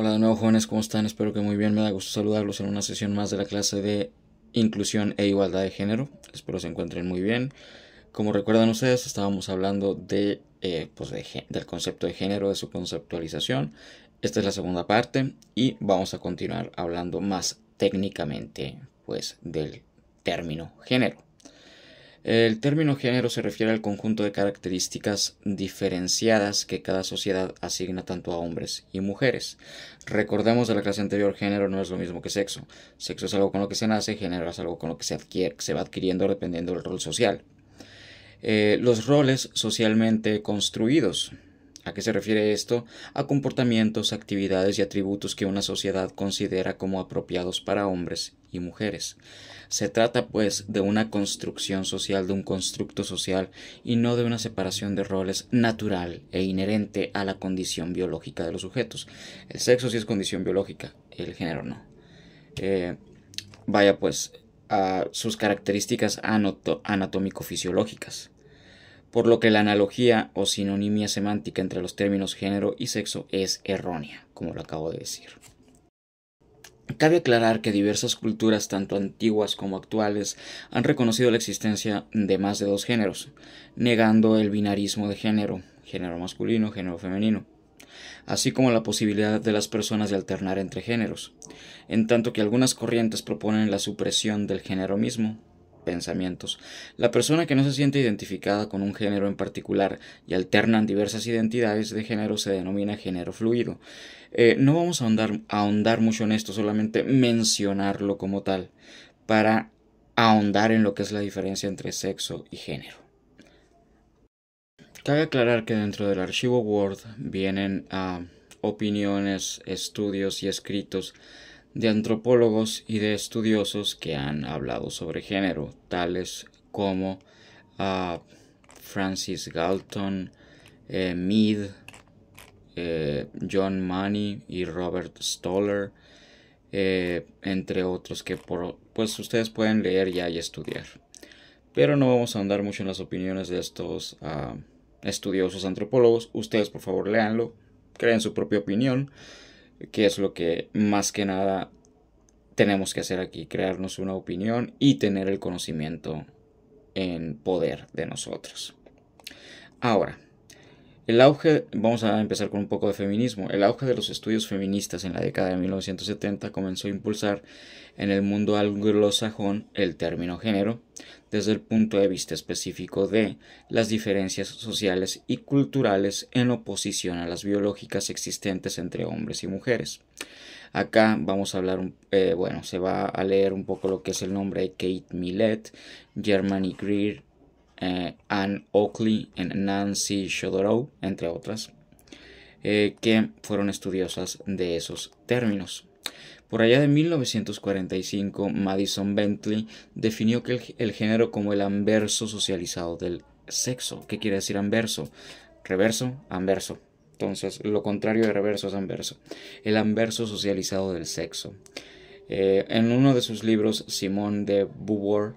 Hola de nuevo jóvenes, ¿cómo están? Espero que muy bien, me da gusto saludarlos en una sesión más de la clase de Inclusión e Igualdad de Género. Espero se encuentren muy bien. Como recuerdan ustedes, estábamos hablando de, eh, pues, del concepto de género, de su conceptualización. Esta es la segunda parte y vamos a continuar hablando más técnicamente pues, del término género. El término género se refiere al conjunto de características diferenciadas que cada sociedad asigna tanto a hombres y mujeres. Recordemos de la clase anterior, género no es lo mismo que sexo. Sexo es algo con lo que se nace, género es algo con lo que se adquiere, se va adquiriendo dependiendo del rol social. Eh, los roles socialmente construidos. ¿A qué se refiere esto? A comportamientos, actividades y atributos que una sociedad considera como apropiados para hombres y mujeres. Se trata, pues, de una construcción social, de un constructo social, y no de una separación de roles natural e inherente a la condición biológica de los sujetos. El sexo sí es condición biológica, el género no. Eh, vaya, pues, a sus características anatómico-fisiológicas por lo que la analogía o sinonimia semántica entre los términos género y sexo es errónea, como lo acabo de decir. Cabe aclarar que diversas culturas, tanto antiguas como actuales, han reconocido la existencia de más de dos géneros, negando el binarismo de género, género masculino, género femenino, así como la posibilidad de las personas de alternar entre géneros, en tanto que algunas corrientes proponen la supresión del género mismo, pensamientos. La persona que no se siente identificada con un género en particular y alternan diversas identidades de género se denomina género fluido. Eh, no vamos a ahondar, mucho en esto, solamente mencionarlo como tal, para ahondar en lo que es la diferencia entre sexo y género. Cabe aclarar que dentro del archivo Word vienen ah, opiniones, estudios y escritos de antropólogos y de estudiosos que han hablado sobre género, tales como ah, Francis Galton, eh, Mead, eh, John Money y Robert Stoller, eh, entre otros que pues ustedes pueden leer ya y estudiar. Pero no vamos a andar mucho en las opiniones de estos ah, estudiosos antropólogos. Ustedes por favor leanlo, creen su propia opinión que es lo que más que nada tenemos que hacer aquí, crearnos una opinión y tener el conocimiento en poder de nosotros. Ahora, el auge, vamos a empezar con un poco de feminismo, el auge de los estudios feministas en la década de 1970 comenzó a impulsar en el mundo anglosajón el término género desde el punto de vista específico de las diferencias sociales y culturales en oposición a las biológicas existentes entre hombres y mujeres. Acá vamos a hablar, eh, bueno, se va a leer un poco lo que es el nombre de Kate Millett, Germany Greer, eh, Oakley, en Nancy Shodorow, entre otras, eh, que fueron estudiosas de esos términos. Por allá de 1945, Madison Bentley definió que el, género como el anverso socializado del sexo. ¿Qué quiere decir anverso? Reverso, anverso. Entonces, lo contrario de reverso es anverso. El anverso socializado del sexo. Eh, en uno de sus libros, Simone de Beauvoir,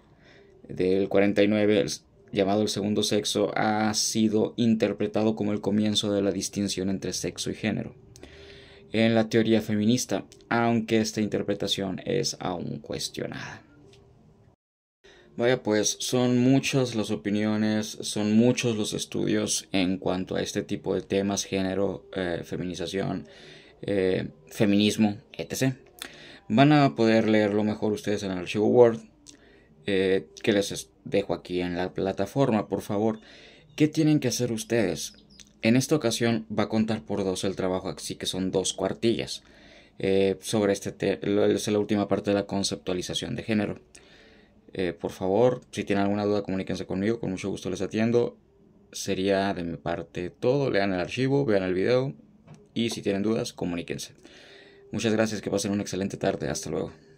del 49, llamado el segundo sexo, ha sido interpretado como el comienzo de la distinción entre sexo y género. En la teoría feminista, aunque esta interpretación es aún cuestionada. Vaya pues, son muchas las opiniones, son muchos los estudios en cuanto a este tipo de temas, género, eh, feminización, eh, feminismo, etc. Van a poder leerlo mejor ustedes en el archivo Word eh, que les dejo aquí en la plataforma, por favor. ¿Qué tienen que hacer ustedes? En esta ocasión va a contar por dos el trabajo, así que son dos cuartillas. Eh, sobre este es la última parte de la conceptualización de género. Eh, por favor, si tienen alguna duda, comuníquense conmigo, con mucho gusto les atiendo. Sería de mi parte todo. Lean el archivo, vean el video y si tienen dudas, comuníquense. Muchas gracias, que pasen una excelente tarde. Hasta luego.